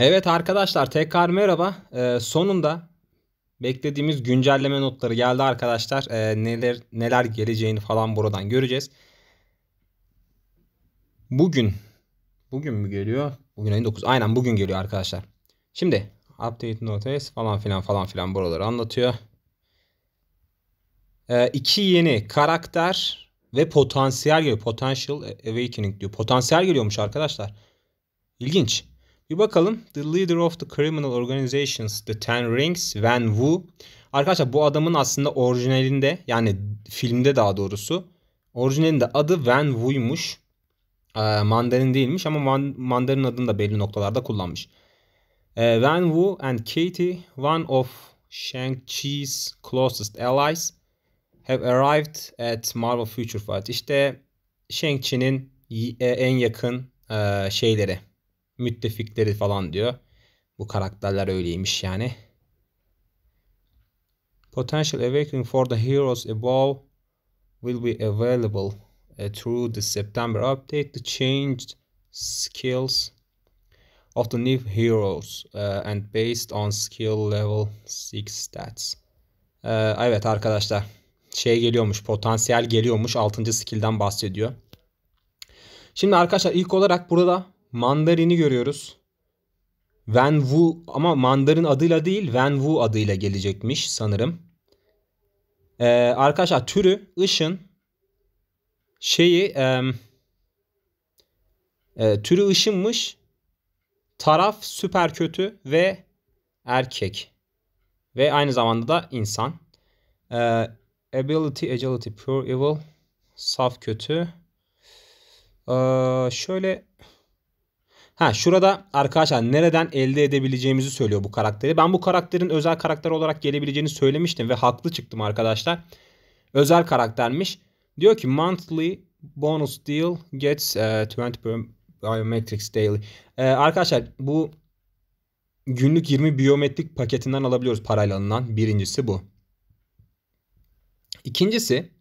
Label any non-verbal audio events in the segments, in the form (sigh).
Evet arkadaşlar tekrar merhaba. Ee, sonunda beklediğimiz güncelleme notları geldi arkadaşlar. Ee, neler neler geleceğini falan buradan göreceğiz. Bugün bugün mü geliyor? Bugün ayın Aynen bugün geliyor arkadaşlar. Şimdi update notes falan filan falan filan buraları anlatıyor. Ee, iki yeni karakter ve potansiyel geliyor. Potential Awakening diyor. Potansiyel geliyormuş arkadaşlar. İlginç. Bir bakalım. The leader of the criminal organizations, the Ten Rings, van Wu. Arkadaşlar bu adamın aslında orijinalinde yani filmde daha doğrusu orijinalinde adı van Wu'ymuş. Ee, Mandarin değilmiş ama man, Mandarin adını da belli noktalarda kullanmış. Ee, Wen Wu and Katie, one of Shang-Chi's closest allies, have arrived at Marvel Future Fight. İşte Shang-Chi'nin e, en yakın e, şeyleri, müttefikleri falan diyor. Bu karakterler öyleymiş yani. Potential awakening for the heroes above will be available uh, through the September update. The changed skills of the new heroes uh, and based on skill level 6 stats. Ee, evet arkadaşlar şey geliyormuş potansiyel geliyormuş 6. skill'den bahsediyor. Şimdi arkadaşlar ilk olarak burada Mandarin'i görüyoruz. Wen Wu ama Mandarin adıyla değil Wen Wu adıyla gelecekmiş sanırım. Ee, arkadaşlar türü ışın şeyi e, türü ışınmış. Taraf süper kötü ve erkek. Ve aynı zamanda da insan. E, ability, agility, pure evil. Saf kötü. E, şöyle Ha şurada arkadaşlar nereden elde edebileceğimizi söylüyor bu karakteri. Ben bu karakterin özel karakter olarak gelebileceğini söylemiştim ve haklı çıktım arkadaşlar. Özel karaktermiş. Diyor ki monthly bonus deal gets uh, e, 20 biometrics daily. Ee, arkadaşlar bu günlük 20 biyometrik paketinden alabiliyoruz parayla alınan. Birincisi bu. İkincisi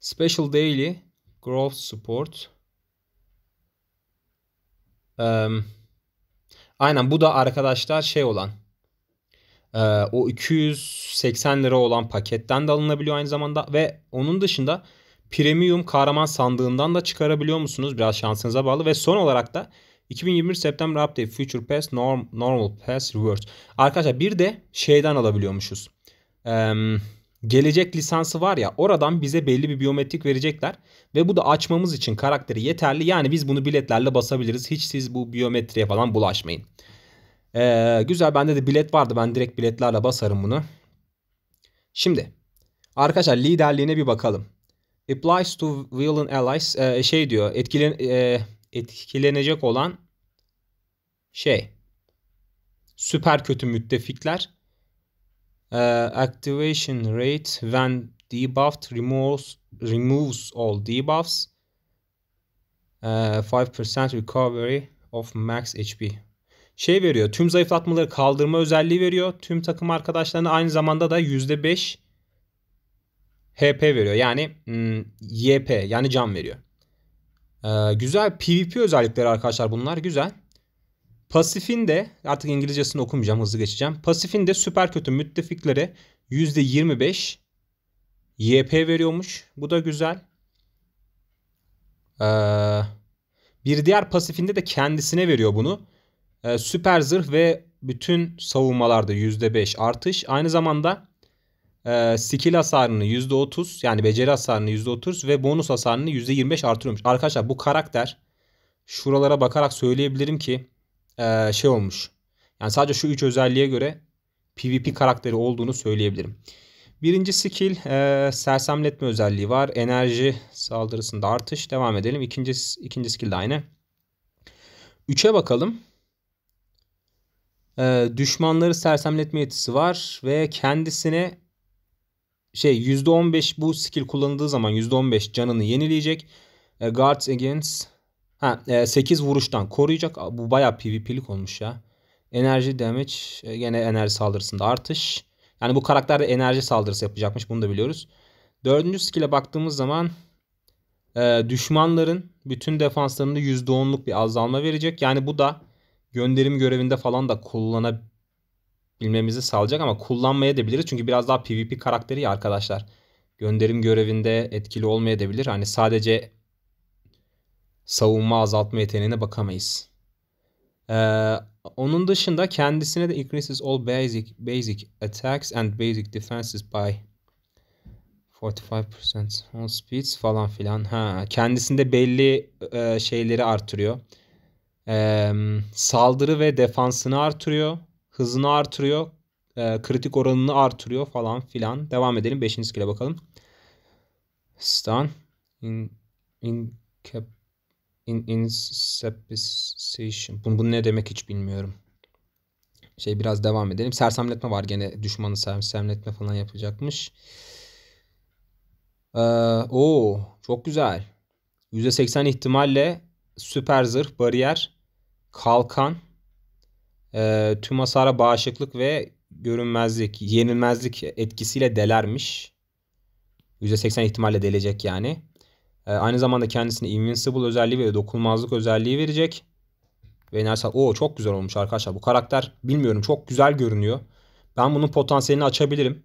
Special Daily Growth Support aynen bu da arkadaşlar şey olan e, o 280 lira olan paketten de alınabiliyor aynı zamanda ve onun dışında premium kahraman sandığından da çıkarabiliyor musunuz? Biraz şansınıza bağlı ve son olarak da 2021 September Update Future Pass Norm, Normal Pass Reverse. Arkadaşlar bir de şeyden alabiliyormuşuz. Eee gelecek lisansı var ya oradan bize belli bir biyometrik verecekler. Ve bu da açmamız için karakteri yeterli. Yani biz bunu biletlerle basabiliriz. Hiç siz bu biyometriye falan bulaşmayın. Ee, güzel bende de bilet vardı. Ben direkt biletlerle basarım bunu. Şimdi arkadaşlar liderliğine bir bakalım. Applies to villain allies e, şey diyor etkilen, e, etkilenecek olan şey süper kötü müttefikler uh, activation rate when debuffed removes, removes all debuffs. Uh, ee, 5% recovery of max HP. Şey veriyor. Tüm zayıflatmaları kaldırma özelliği veriyor. Tüm takım arkadaşlarına aynı zamanda da %5 HP veriyor. Yani mm, YP yani can veriyor. Ee, güzel PvP özellikleri arkadaşlar bunlar. Güzel. Pasifin de artık İngilizcesini okumayacağım hızlı geçeceğim. Pasifin de süper kötü müttefiklere %25 YP veriyormuş. Bu da güzel. Ee, bir diğer pasifinde de kendisine veriyor bunu. Ee, süper zırh ve bütün savunmalarda %5 artış. Aynı zamanda e, skill hasarını %30 yani beceri hasarını %30 ve bonus hasarını %25 artırıyormuş. Arkadaşlar bu karakter şuralara bakarak söyleyebilirim ki e, şey olmuş. Yani sadece şu üç özelliğe göre PvP karakteri olduğunu söyleyebilirim. Birinci skill e, sersemletme özelliği var. Enerji saldırısında artış. Devam edelim. İkinci, ikinci skill de aynı. Üçe bakalım. E, düşmanları sersemletme yetisi var. Ve kendisine şey %15 bu skill kullanıldığı zaman %15 canını yenileyecek. E, guards against Ha, 8 e, vuruştan koruyacak. Bu bayağı PvP'lik olmuş ya. Enerji damage e, gene enerji saldırısında artış. Yani bu karakter de enerji saldırısı yapacakmış. Bunu da biliyoruz. Dördüncü skill'e baktığımız zaman e, düşmanların bütün defanslarında %10'luk bir azalma verecek. Yani bu da gönderim görevinde falan da kullanabilmemizi sağlayacak ama kullanmaya da biliriz. Çünkü biraz daha PvP karakteri ya arkadaşlar. Gönderim görevinde etkili olmayabilir. Hani sadece savunma azaltma yeteneğine bakamayız. Ee, onun dışında kendisine de increases all basic basic attacks and basic defenses by 45% on speeds falan filan. Ha, kendisinde belli e, şeyleri artırıyor. E, saldırı ve defansını artırıyor. Hızını artırıyor. E, kritik oranını artırıyor falan filan. Devam edelim. 5. skill'e bakalım. Stun. In, incap in, inception. Bunu, bunu ne demek hiç bilmiyorum. Şey biraz devam edelim. Sersemletme var gene düşmanı sersemletme falan yapacakmış. Ee, o çok güzel. %80 ihtimalle süper zırh, bariyer, kalkan, e, tüm hasara bağışıklık ve görünmezlik, yenilmezlik etkisiyle delermiş. %80 ihtimalle delecek yani. Ee, aynı zamanda kendisine Invincible özelliği ve dokunmazlık özelliği verecek. Ve Enersal o çok güzel olmuş arkadaşlar. Bu karakter bilmiyorum çok güzel görünüyor. Ben bunun potansiyelini açabilirim.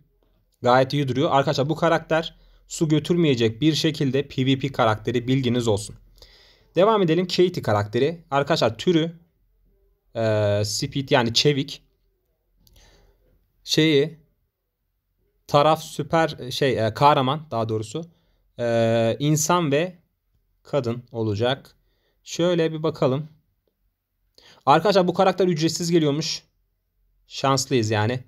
Gayet iyi duruyor. Arkadaşlar bu karakter su götürmeyecek bir şekilde PvP karakteri bilginiz olsun. Devam edelim Katie karakteri. Arkadaşlar türü e, speed yani çevik şeyi taraf süper şey e, kahraman daha doğrusu ee, insan ve kadın olacak. Şöyle bir bakalım. Arkadaşlar bu karakter ücretsiz geliyormuş. Şanslıyız yani.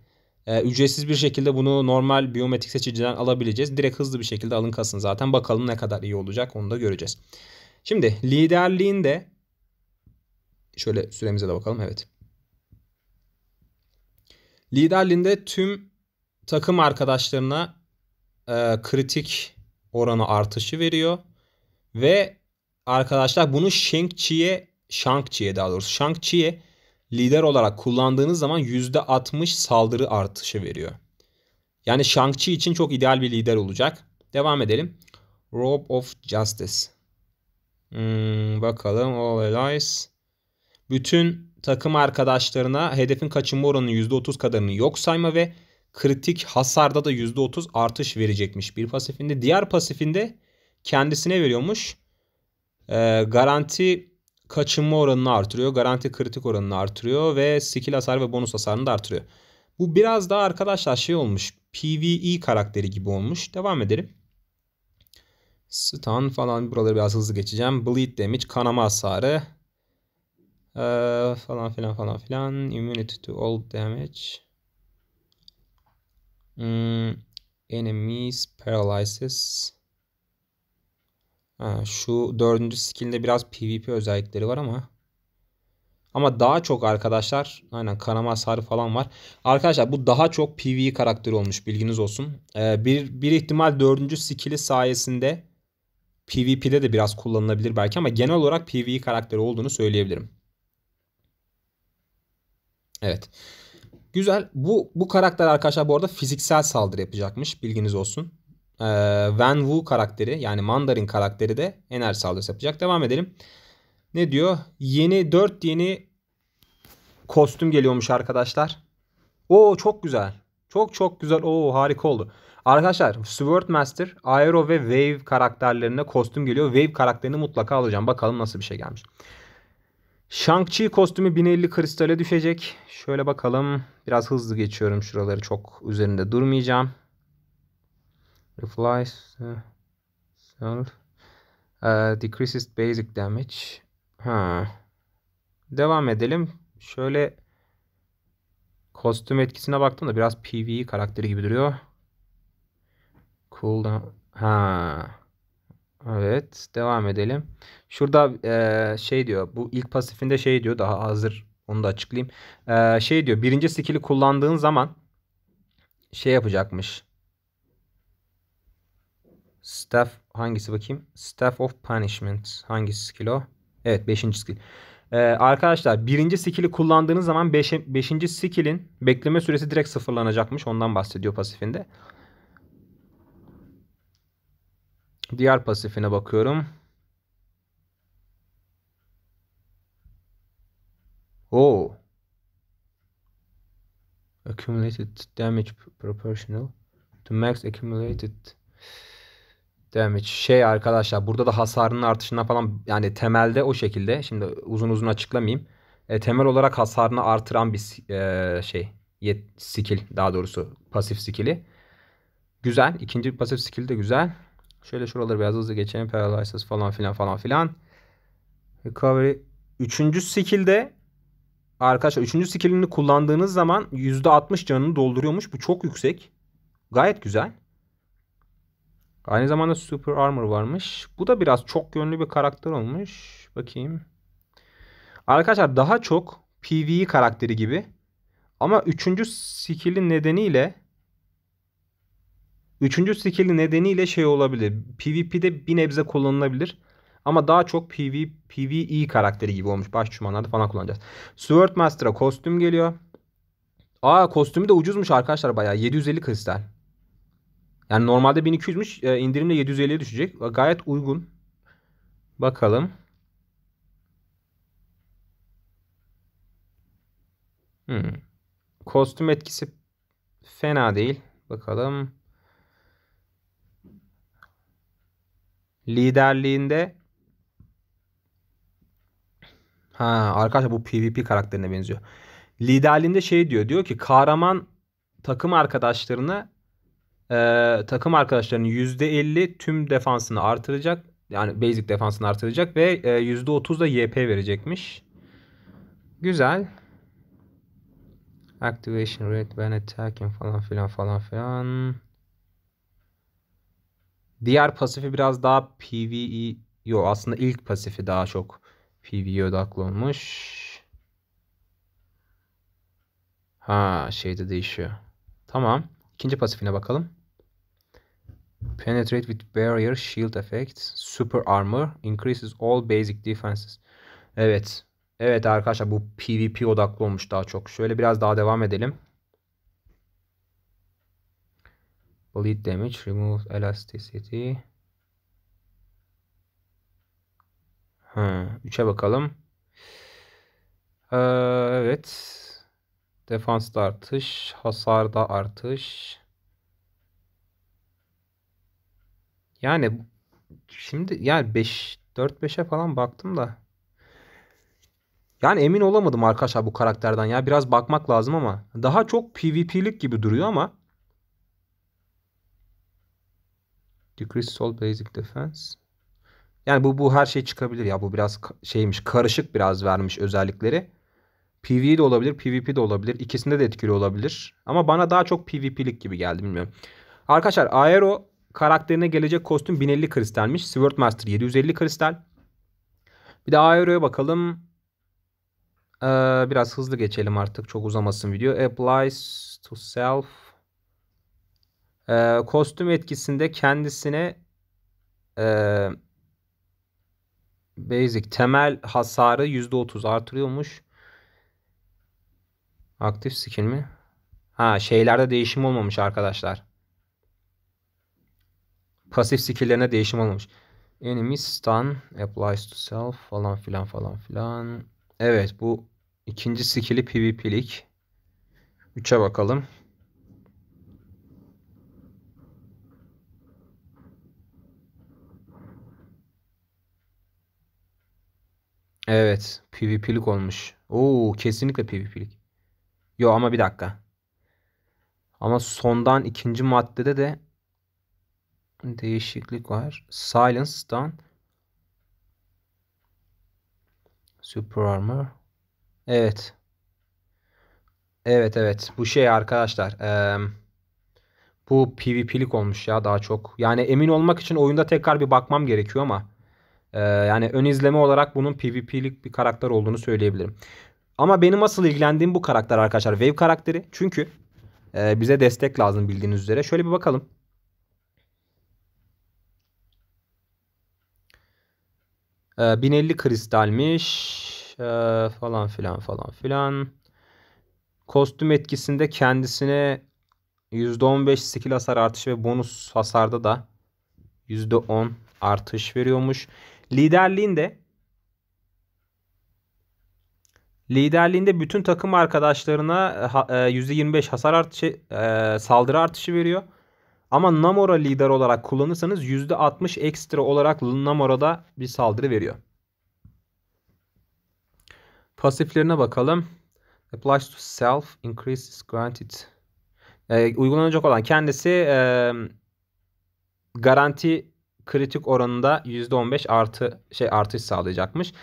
Ee, ücretsiz bir şekilde bunu normal biyometrik seçiciden alabileceğiz. Direkt hızlı bir şekilde alın kasın zaten. Bakalım ne kadar iyi olacak onu da göreceğiz. Şimdi liderliğin de şöyle süremize de bakalım. Evet. Liderliğinde tüm takım arkadaşlarına e, kritik oranı artışı veriyor. Ve arkadaşlar bunu Shang-Chi'ye Shang-Chi'ye daha doğrusu Shang-Chi'ye lider olarak kullandığınız zaman %60 saldırı artışı veriyor. Yani Shang-Chi için çok ideal bir lider olacak. Devam edelim. Robe of Justice. Hmm, bakalım All Allies. Bütün takım arkadaşlarına hedefin kaçınma oranının %30 kadarını yok sayma ve kritik hasarda da %30 artış verecekmiş bir pasifinde. Diğer pasifinde kendisine veriyormuş. E, garanti kaçınma oranını artırıyor. Garanti kritik oranını artırıyor ve skill hasar ve bonus hasarını da artırıyor. Bu biraz daha arkadaşlar şey olmuş. PvE karakteri gibi olmuş. Devam edelim. Stun falan buraları biraz hızlı geçeceğim. Bleed damage, kanama hasarı. Ee, falan filan falan filan. Immunity to all damage. Hmm, enemies paralysis. Ha, şu dördüncü skillinde biraz PvP özellikleri var ama. Ama daha çok arkadaşlar aynen kanama hasarı falan var. Arkadaşlar bu daha çok PvE karakteri olmuş bilginiz olsun. Ee, bir, bir ihtimal dördüncü skill'i sayesinde PvP'de de biraz kullanılabilir belki ama genel olarak PvE karakteri olduğunu söyleyebilirim. Evet. Güzel. Bu bu karakter arkadaşlar bu arada fiziksel saldırı yapacakmış. Bilginiz olsun. Ee, Van Wu karakteri yani Mandarin karakteri de enerji saldırısı yapacak. Devam edelim. Ne diyor? Yeni 4 yeni kostüm geliyormuş arkadaşlar. Oo çok güzel. Çok çok güzel. Oo harika oldu. Arkadaşlar Sword Master, Aero ve Wave karakterlerine kostüm geliyor. Wave karakterini mutlaka alacağım. Bakalım nasıl bir şey gelmiş. Shang-Chi kostümü 1050 kristale düşecek. Şöyle bakalım. Biraz hızlı geçiyorum şuraları. Çok üzerinde durmayacağım. Replies. Uh, uh, decreases basic damage. Ha. Devam edelim. Şöyle kostüm etkisine baktım da biraz PvE karakteri gibi duruyor. Cooldown. Ha. Evet devam edelim. Şurada e, şey diyor bu ilk pasifinde şey diyor daha hazır onu da açıklayayım. E, şey diyor birinci skill'i kullandığın zaman şey yapacakmış. Staff hangisi bakayım? Staff of Punishment hangi skill o? Evet 5. skill. Ee, arkadaşlar birinci skill'i kullandığınız zaman 5. Beş, beşinci skill'in bekleme süresi direkt sıfırlanacakmış. Ondan bahsediyor pasifinde. Diğer pasifine bakıyorum. Oo. Oh. Accumulated damage proportional to max accumulated damage. Şey arkadaşlar burada da hasarının artışına falan yani temelde o şekilde. Şimdi uzun uzun açıklamayayım. E, temel olarak hasarını artıran bir e, şey yet, skill daha doğrusu pasif skill'i. Güzel. İkinci pasif skill de güzel. Şöyle şuraları biraz hızlı geçelim. Paralysis falan filan falan filan. Recovery. Üçüncü skill'de arkadaşlar üçüncü skill'ini kullandığınız zaman yüzde altmış canını dolduruyormuş. Bu çok yüksek. Gayet güzel. Aynı zamanda Super Armor varmış. Bu da biraz çok yönlü bir karakter olmuş. Bakayım. Arkadaşlar daha çok PvE karakteri gibi. Ama üçüncü skill'in nedeniyle Üçüncü skill'i nedeniyle şey olabilir. PvP'de bir nebze kullanılabilir. Ama daha çok PV, PvE karakteri gibi olmuş. Baş çumanlarda falan kullanacağız. Sword Master'a kostüm geliyor. Aa kostümü de ucuzmuş arkadaşlar bayağı. 750 kristal. Yani normalde 1200'müş. E, indirimle 750'ye düşecek. Gayet uygun. Bakalım. Hmm. Kostüm etkisi fena değil. Bakalım. liderliğinde Ha arkadaşlar bu PvP karakterine benziyor. Liderliğinde şey diyor. Diyor ki kahraman takım arkadaşlarını e, takım arkadaşlarının %50 tüm defansını artıracak. Yani basic defansını artıracak ve e, %30 da YP verecekmiş. Güzel. Activation rate when attacking falan filan falan filan. Diğer pasifi biraz daha PvE. Yo aslında ilk pasifi daha çok PvE odaklı olmuş. Ha şeyde değişiyor. Tamam. İkinci pasifine bakalım. Penetrate with barrier shield effect. Super armor. Increases all basic defenses. Evet. Evet arkadaşlar bu PvP odaklı olmuş daha çok. Şöyle biraz daha devam edelim. bleed damage, remove elasticity. Üçe bakalım. Ee, evet. Defansta artış, hasarda artış. Yani şimdi yani 4 5'e falan baktım da yani emin olamadım arkadaşlar bu karakterden ya. Biraz bakmak lazım ama daha çok PvP'lik gibi duruyor ama Decrease Sol Basic Defense. Yani bu bu her şey çıkabilir ya. Bu biraz şeymiş. Karışık biraz vermiş özellikleri. PvE de olabilir, PvP de olabilir. İkisinde de etkili olabilir. Ama bana daha çok PvP'lik gibi geldi bilmiyorum. Arkadaşlar Aero karakterine gelecek kostüm 1050 kristalmiş. Swordmaster Master 750 kristal. Bir de Aero'ya bakalım. Ee, biraz hızlı geçelim artık. Çok uzamasın video. Applies to self e, kostüm etkisinde kendisine e, basic temel hasarı %30 artırıyormuş. Aktif skill mi? Ha şeylerde değişim olmamış arkadaşlar. Pasif skill'lerine değişim olmamış. Enemy stun applies to self falan filan falan filan. Evet bu ikinci skill'i PvP'lik. 3'e bakalım. Evet. PvP'lik olmuş. Oo kesinlikle PvP'lik. Yo ama bir dakika. Ama sondan ikinci maddede de değişiklik var. Silence'dan Super Armor. Evet. Evet evet. Bu şey arkadaşlar. Ee, bu PvP'lik olmuş ya daha çok. Yani emin olmak için oyunda tekrar bir bakmam gerekiyor ama. Ee, yani ön izleme olarak bunun PvP'lik bir karakter olduğunu söyleyebilirim. Ama benim asıl ilgilendiğim bu karakter arkadaşlar. Wave karakteri. Çünkü e, bize destek lazım bildiğiniz üzere. Şöyle bir bakalım. Ee, 1050 kristalmiş. Ee, falan filan falan filan. Kostüm etkisinde kendisine %15 skill hasar artışı ve bonus hasarda da %10 artış veriyormuş. Liderliğinde liderliğinde bütün takım arkadaşlarına %25 e, e, hasar artışı e, saldırı artışı veriyor. Ama Namora lider olarak kullanırsanız %60 ekstra olarak Namora'da bir saldırı veriyor. Pasiflerine bakalım. Applies to self increases granted. E, uygulanacak olan kendisi e, garanti kritik oranında %15 artı şey artış sağlayacakmış.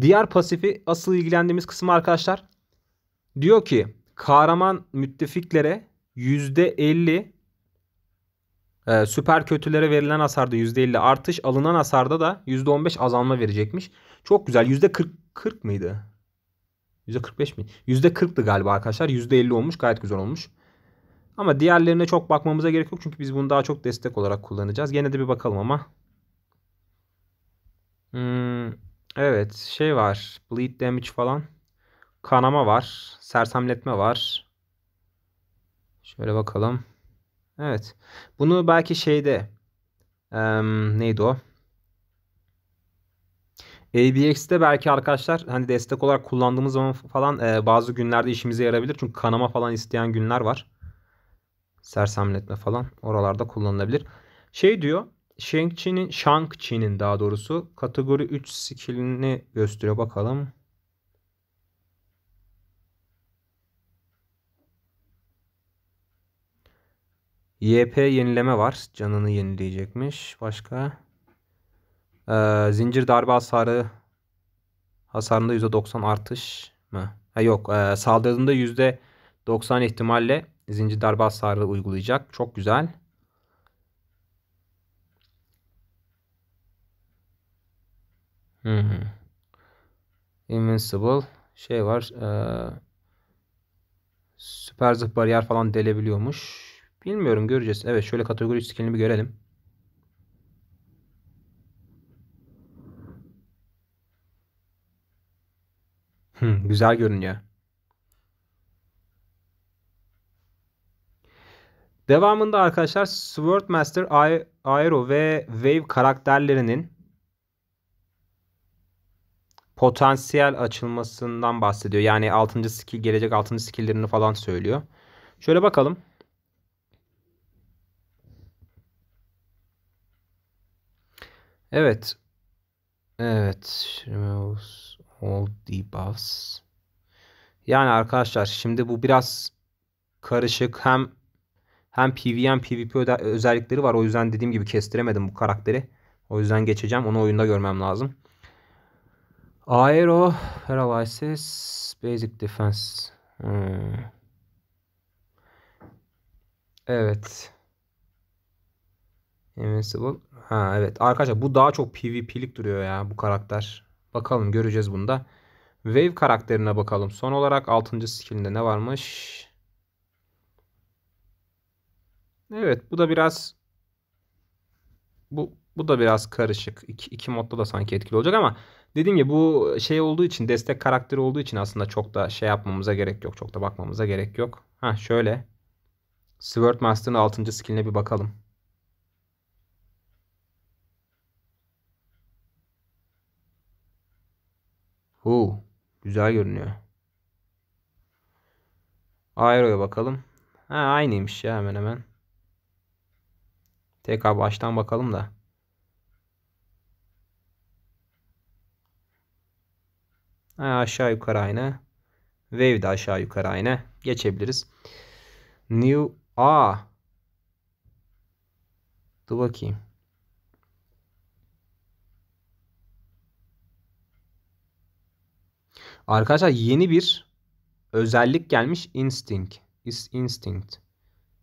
Diğer pasifi asıl ilgilendiğimiz kısım arkadaşlar. Diyor ki kahraman müttefiklere %50 e, süper kötülere verilen hasarda %50 artış alınan hasarda da %15 azalma verecekmiş. Çok güzel %40 40 mıydı? %45 mi? %40'tı galiba arkadaşlar. %50 olmuş gayet güzel olmuş. Ama diğerlerine çok bakmamıza gerek yok. Çünkü biz bunu daha çok destek olarak kullanacağız. Yine de bir bakalım ama. Hmm, evet şey var. Bleed damage falan. Kanama var. Sersemletme var. Şöyle bakalım. Evet. Bunu belki şeyde um, neydi o? ABX'de belki arkadaşlar hani destek olarak kullandığımız zaman falan e, bazı günlerde işimize yarabilir. Çünkü kanama falan isteyen günler var sersemletme falan oralarda kullanılabilir. Şey diyor Shang-Chi'nin Shang-Chi'nin daha doğrusu kategori 3 skillini gösteriyor bakalım. YP yenileme var. Canını yenileyecekmiş. Başka? Ee, zincir darbe hasarı hasarında %90 artış mı? Ha, yok. E, saldırdığında %90 ihtimalle Zincir darbe hasarı uygulayacak. Çok güzel. Hmm. Invincible şey var. Ee, süper zıp bariyer falan delebiliyormuş. Bilmiyorum göreceğiz. Evet şöyle kategori skillini bir görelim. Hmm, güzel görünüyor. Devamında arkadaşlar Swordmaster Aero ve Wave karakterlerinin potansiyel açılmasından bahsediyor. Yani 6. skill gelecek 6. skilllerini falan söylüyor. Şöyle bakalım. Evet. Evet. Removes all debuffs. Yani arkadaşlar şimdi bu biraz karışık. Hem hem PvE hem PvP özellikleri var. O yüzden dediğim gibi kestiremedim bu karakteri. O yüzden geçeceğim. Onu oyunda görmem lazım. Aero Paralysis Basic Defense. Hmm. Evet. Invincible. Ha evet. Arkadaşlar bu daha çok PvP'lik duruyor ya bu karakter. Bakalım göreceğiz bunda. Wave karakterine bakalım. Son olarak 6. skillinde ne varmış? Evet bu da biraz bu bu da biraz karışık. İki, iki modda da sanki etkili olacak ama dediğim gibi bu şey olduğu için destek karakteri olduğu için aslında çok da şey yapmamıza gerek yok. Çok da bakmamıza gerek yok. Ha şöyle. Sword Master'ın 6. skilline bir bakalım. Huu, güzel görünüyor. Aero'ya bakalım. Ha aynıymış ya hemen hemen. Tekrar baştan bakalım da. Ha, aşağı yukarı aynı. Wave de aşağı yukarı aynı. Geçebiliriz. New A. Dur bakayım. Arkadaşlar yeni bir özellik gelmiş. Instinct. Is instinct.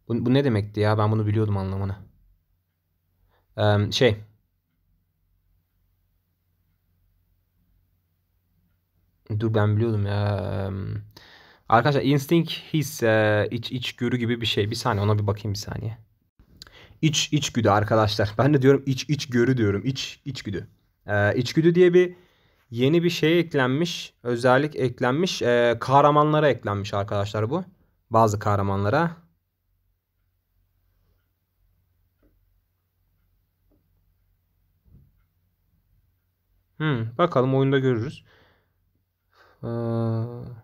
Bu, bu ne demekti ya? Ben bunu biliyordum anlamını şey Dur ben biliyordum ya. Arkadaşlar instinct his iç iç gibi bir şey. Bir saniye ona bir bakayım bir saniye. iç içgüdü arkadaşlar. Ben de diyorum iç iç diyorum. iç içgüdü. içgüdü diye bir yeni bir şey eklenmiş. Özellik eklenmiş. kahramanlara eklenmiş arkadaşlar bu. Bazı kahramanlara. Hmm, bakalım oyunda görürüz. Ee...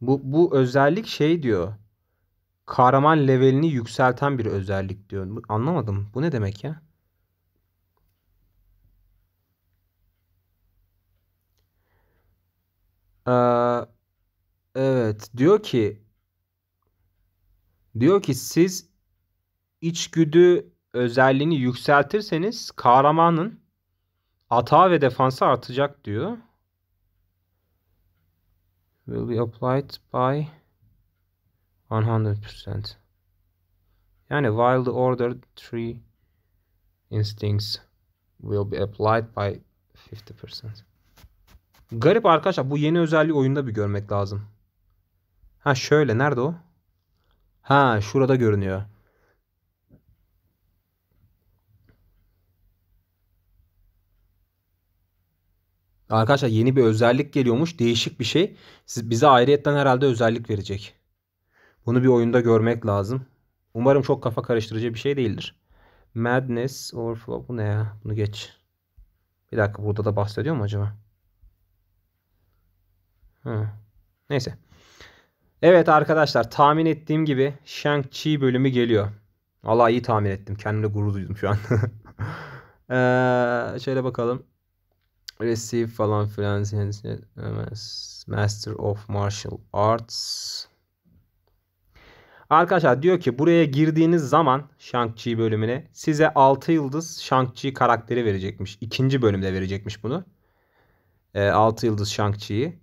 Bu, bu özellik şey diyor. Kahraman levelini yükselten bir özellik diyor. Anlamadım. Bu ne demek ya? Ee, evet. Diyor ki Diyor ki siz içgüdü özelliğini yükseltirseniz kahramanın atağı ve defansı artacak diyor. Will be applied by 100%. Yani while the order three instincts will be applied by 50%. Garip arkadaşlar bu yeni özelliği oyunda bir görmek lazım. Ha şöyle nerede o? Ha şurada görünüyor. Arkadaşlar yeni bir özellik geliyormuş. Değişik bir şey. Siz, bize ayrıyetten herhalde özellik verecek. Bunu bir oyunda görmek lazım. Umarım çok kafa karıştırıcı bir şey değildir. Madness Overflow. Bu ne ya? Bunu geç. Bir dakika burada da bahsediyor mu acaba? Hı. Neyse. Evet arkadaşlar tahmin ettiğim gibi Shang-Chi bölümü geliyor. Valla iyi tahmin ettim. Kendimle gurur duydum şu an. (laughs) ee, şöyle bakalım. Receive falan filan. Master of Martial Arts. Arkadaşlar diyor ki buraya girdiğiniz zaman Shang-Chi bölümüne size 6 yıldız Shang-Chi karakteri verecekmiş. İkinci bölümde verecekmiş bunu. E, ee, 6 yıldız Shang-Chi'yi.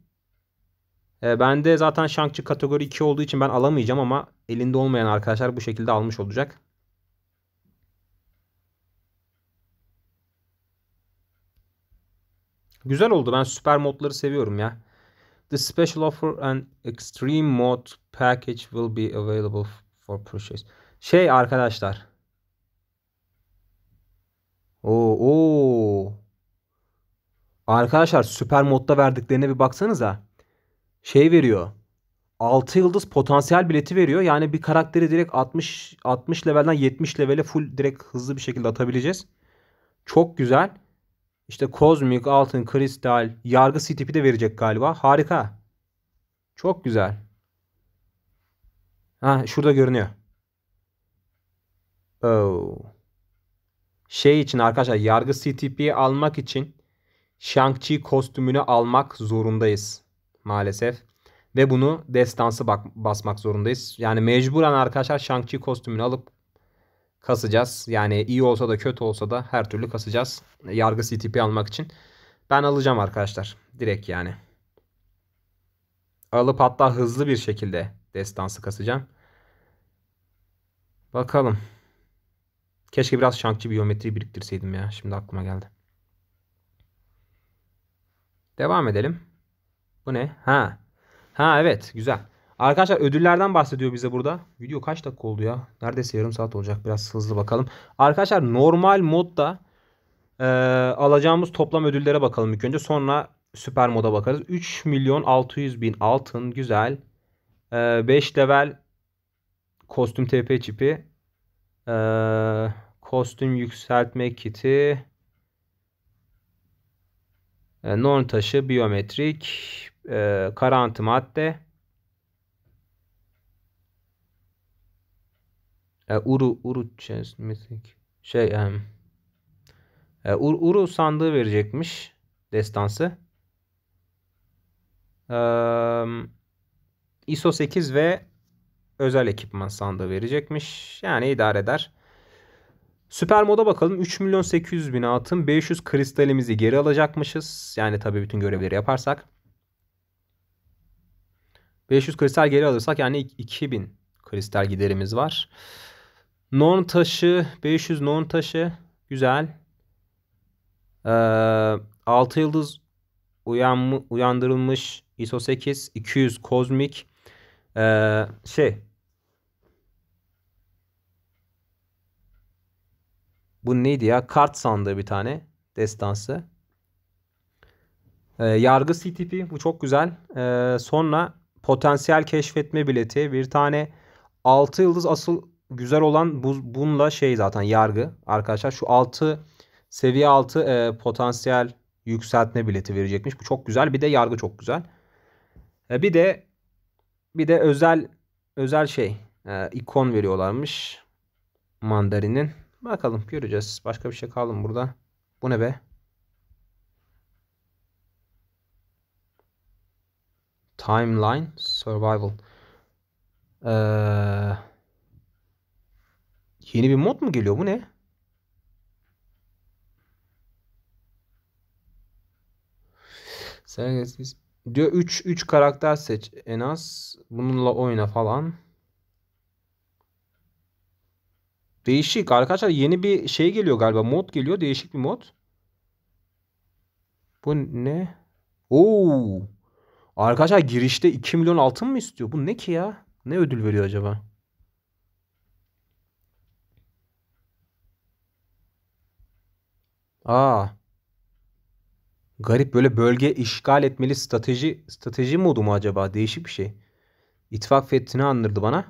E, bende zaten Shang-Chi kategori 2 olduğu için ben alamayacağım ama elinde olmayan arkadaşlar bu şekilde almış olacak. Güzel oldu. Ben süper modları seviyorum ya. The special offer and extreme mod package will be available for purchase. Şey arkadaşlar. Oo, oo. Arkadaşlar süper modda verdiklerine bir baksanıza şey veriyor. 6 yıldız potansiyel bileti veriyor. Yani bir karakteri direkt 60 60 levelden 70 levele full direkt hızlı bir şekilde atabileceğiz. Çok güzel. İşte kozmik, altın, kristal, yargı C-tipi de verecek galiba. Harika. Çok güzel. Ha şurada görünüyor. Oh. Şey için arkadaşlar yargı CTP'yi almak için Shang-Chi kostümünü almak zorundayız maalesef. Ve bunu destansı bak basmak zorundayız. Yani mecburen arkadaşlar Shang-Chi kostümünü alıp kasacağız. Yani iyi olsa da kötü olsa da her türlü kasacağız. Yargı CTP almak için. Ben alacağım arkadaşlar. Direkt yani. Alıp hatta hızlı bir şekilde destansı kasacağım. Bakalım. Keşke biraz şankçı biyometri biriktirseydim ya. Şimdi aklıma geldi. Devam edelim. Bu ne? Ha. Ha evet güzel. Arkadaşlar ödüllerden bahsediyor bize burada. Video kaç dakika oldu ya? Neredeyse yarım saat olacak. Biraz hızlı bakalım. Arkadaşlar normal modda e, alacağımız toplam ödüllere bakalım ilk önce. Sonra süper moda bakarız. 3 milyon 600 bin altın güzel. E, 5 level kostüm TP çipi. E, kostüm yükseltme kiti. E, non taşı biyometrik e, kara antimadde, e, uru uru metik şey e, e, ur, uru sandığı verecekmiş destansı. E, ISO 8 ve özel ekipman sandığı verecekmiş. Yani idare eder. Süper moda bakalım. 3 milyon 800 bin altın 500 kristalimizi geri alacakmışız. Yani tabii bütün görevleri yaparsak. 500 kristal geri alırsak yani 2000 kristal giderimiz var. Non taşı 500 non taşı güzel. Ee, 6 yıldız uyan, uyandırılmış ISO 8 200 kozmik ee, şey bu neydi ya kart sandığı bir tane destansı. Ee, yargı CTP bu çok güzel. Ee, sonra potansiyel keşfetme bileti, bir tane 6 yıldız asıl güzel olan bu, bununla şey zaten yargı arkadaşlar. Şu 6 seviye 6 e, potansiyel yükseltme bileti verecekmiş. Bu çok güzel. Bir de yargı çok güzel. E, bir de bir de özel özel şey e, ikon veriyorlarmış mandarinin. Bakalım göreceğiz. Başka bir şey kaldı mı burada? Bu ne be? Timeline Survival. Ee, yeni bir mod mu geliyor? Bu ne? Diyor 3 3 karakter seç en az. Bununla oyna falan. Değişik arkadaşlar yeni bir şey geliyor galiba. Mod geliyor. Değişik bir mod. Bu ne? Oo. Arkadaşlar girişte 2 milyon altın mı istiyor? Bu ne ki ya? Ne ödül veriyor acaba? Aa. Garip böyle bölge işgal etmeli strateji strateji modu mu acaba? Değişik bir şey. İttifak fethini andırdı bana.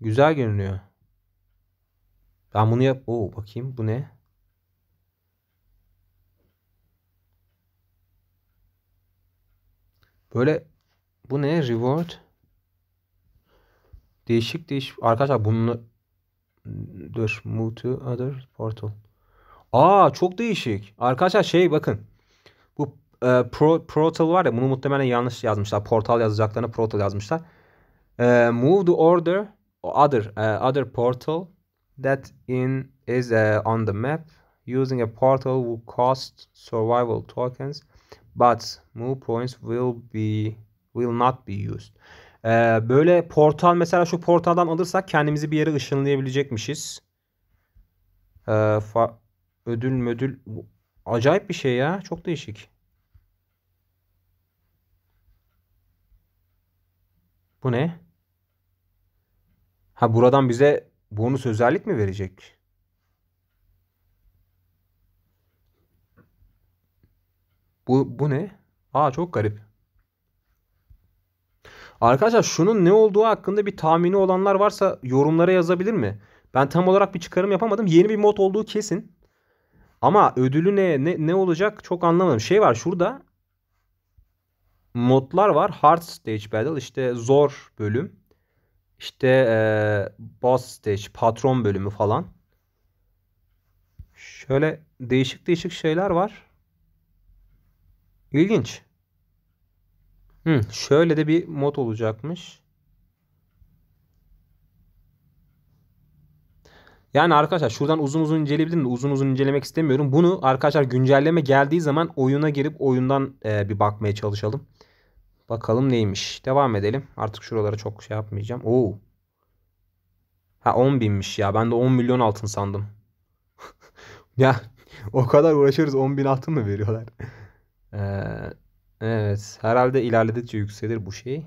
Güzel görünüyor. Ben bunu yap... Oo bakayım bu ne? Böyle bu ne? Reward. Değişik değişik. Arkadaşlar bunu dur. Move to other portal. Aa çok değişik. Arkadaşlar şey bakın. Bu e, pro, portal var ya bunu muhtemelen yanlış yazmışlar. Portal yazacaklarına portal yazmışlar. E, move the order other uh, other portal that in is uh, on the map using a portal will cost survival tokens but move points will be will not be used. Ee, böyle portal mesela şu portaldan alırsak kendimizi bir yere ışınlayabilecekmişiz. Ee, ödül ödül, acayip bir şey ya. Çok değişik. Bu ne? Ha buradan bize bonus özellik mi verecek? Bu, bu ne? Aa çok garip. Arkadaşlar şunun ne olduğu hakkında bir tahmini olanlar varsa yorumlara yazabilir mi? Ben tam olarak bir çıkarım yapamadım. Yeni bir mod olduğu kesin. Ama ödülü ne, ne, ne olacak çok anlamadım. Şey var şurada modlar var. Hard Stage Battle işte zor bölüm. İşte ee, Boss Stage patron bölümü falan. Şöyle değişik değişik şeyler var. İlginç. Hı, şöyle de bir mod olacakmış. Yani arkadaşlar şuradan uzun uzun inceleyebilirim de uzun uzun incelemek istemiyorum. Bunu arkadaşlar güncelleme geldiği zaman oyuna girip oyundan e, bir bakmaya çalışalım. Bakalım neymiş. Devam edelim. Artık şuralara çok şey yapmayacağım. Oo. Ha 10 binmiş ya. Ben de 10 milyon altın sandım. (laughs) ya o kadar uğraşıyoruz 10 bin altın mı veriyorlar? Ee, evet. Herhalde ilerledikçe yükselir bu şey.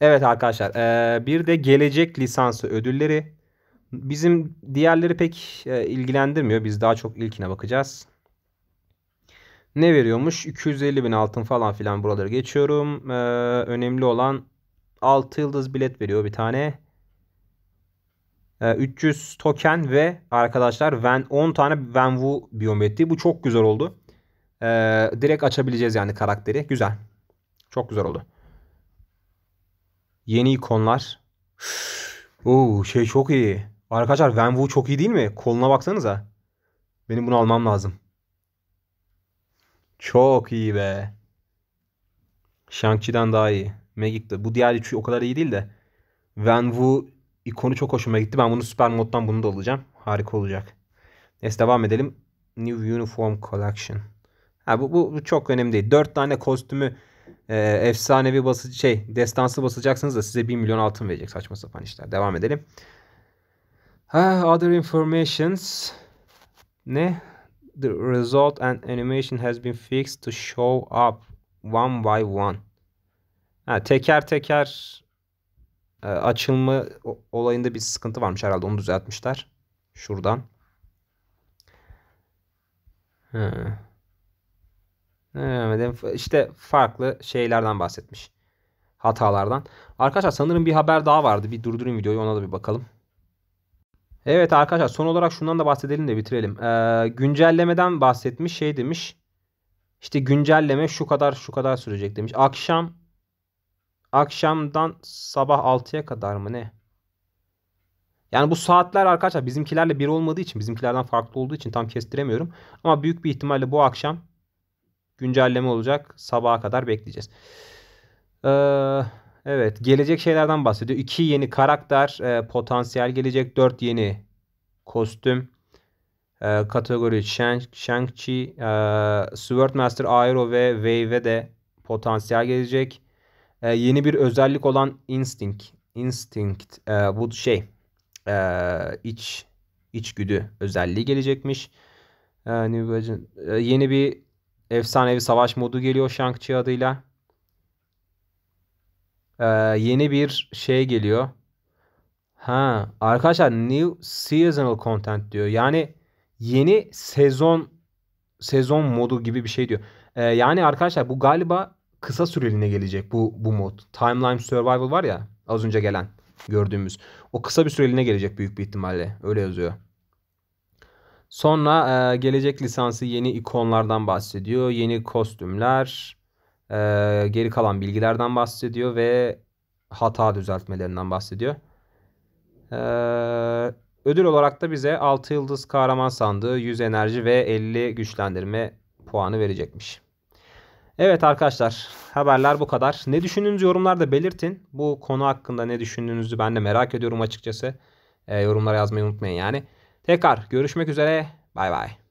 Evet arkadaşlar. Ee, bir de gelecek lisansı ödülleri. Bizim diğerleri pek e, ilgilendirmiyor. Biz daha çok ilkine bakacağız. Ne veriyormuş? 250 bin altın falan filan buraları geçiyorum. Ee, önemli olan 6 yıldız bilet veriyor bir tane. 300 ee, token ve arkadaşlar Van 10 tane Venvu biyometriği. Bu çok güzel oldu. Ee, direkt açabileceğiz yani karakteri. Güzel. Çok güzel oldu. Yeni ikonlar. Oo, şey çok iyi. Arkadaşlar Wenwu çok iyi değil mi? Koluna baksanıza. Benim bunu almam lazım. Çok iyi be. Shang-Chi'den daha iyi. Magic de. Bu diğer üçü o kadar iyi değil de. Wenwu ikonu çok hoşuma gitti. Ben bunu süper moddan bunu da alacağım. Harika olacak. Neyse devam edelim. New Uniform Collection. Ha, bu, bu, bu çok önemli değil. dört tane kostümü e, efsanevi bası şey destansı basacaksınız da size 1 milyon altın verecek saçma sapan işler. Devam edelim. Ha, other informations ne? The result and animation has been fixed to show up one by one. Ha, teker teker e, açılma olayında bir sıkıntı varmış herhalde onu düzeltmişler. Şuradan. Hı. Devam ee, İşte farklı şeylerden bahsetmiş. Hatalardan. Arkadaşlar sanırım bir haber daha vardı. Bir durdurun videoyu ona da bir bakalım. Evet arkadaşlar son olarak şundan da bahsedelim de bitirelim. Ee, güncellemeden bahsetmiş şey demiş. İşte güncelleme şu kadar şu kadar sürecek demiş. Akşam akşamdan sabah 6'ya kadar mı ne? Yani bu saatler arkadaşlar bizimkilerle bir olmadığı için bizimkilerden farklı olduğu için tam kestiremiyorum. Ama büyük bir ihtimalle bu akşam güncelleme olacak. Sabaha kadar bekleyeceğiz. Ee, evet gelecek şeylerden bahsediyor. 2 yeni karakter e, potansiyel gelecek. 4 yeni kostüm. E, kategori Shang, chi e, Swordmaster Aero ve Wave'e de potansiyel gelecek. E, yeni bir özellik olan Instinct. Instinct e, bu şey e, iç içgüdü özelliği gelecekmiş. Yani e, e, yeni bir efsanevi savaş modu geliyor Shang-Chi adıyla. Ee, yeni bir şey geliyor. Ha, arkadaşlar new seasonal content diyor. Yani yeni sezon sezon modu gibi bir şey diyor. Ee, yani arkadaşlar bu galiba kısa süreliğine gelecek bu bu mod. Timeline Survival var ya az önce gelen gördüğümüz. O kısa bir süreliğine gelecek büyük bir ihtimalle. Öyle yazıyor. Sonra e, gelecek lisansı yeni ikonlardan bahsediyor. Yeni kostümler, e, geri kalan bilgilerden bahsediyor ve hata düzeltmelerinden bahsediyor. E, ödül olarak da bize 6 yıldız kahraman sandığı, 100 enerji ve 50 güçlendirme puanı verecekmiş. Evet arkadaşlar haberler bu kadar. Ne düşündüğünüzü yorumlarda belirtin. Bu konu hakkında ne düşündüğünüzü ben de merak ediyorum açıkçası. E, yorumlara yazmayı unutmayın yani. Tekrar görüşmek üzere. Bay bay.